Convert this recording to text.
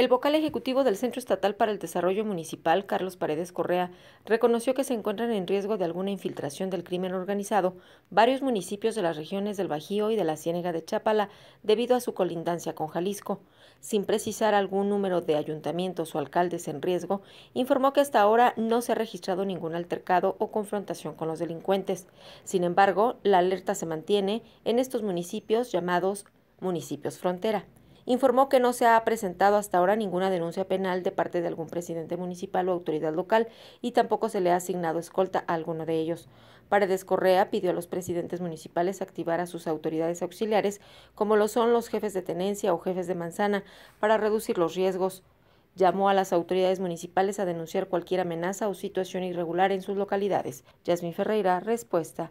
El vocal ejecutivo del Centro Estatal para el Desarrollo Municipal, Carlos Paredes Correa, reconoció que se encuentran en riesgo de alguna infiltración del crimen organizado varios municipios de las regiones del Bajío y de la Ciénega de Chapala debido a su colindancia con Jalisco. Sin precisar algún número de ayuntamientos o alcaldes en riesgo, informó que hasta ahora no se ha registrado ningún altercado o confrontación con los delincuentes. Sin embargo, la alerta se mantiene en estos municipios llamados municipios frontera informó que no se ha presentado hasta ahora ninguna denuncia penal de parte de algún presidente municipal o autoridad local y tampoco se le ha asignado escolta a alguno de ellos. Paredes Correa pidió a los presidentes municipales activar a sus autoridades auxiliares, como lo son los jefes de tenencia o jefes de manzana, para reducir los riesgos. Llamó a las autoridades municipales a denunciar cualquier amenaza o situación irregular en sus localidades. Yasmín Ferreira, respuesta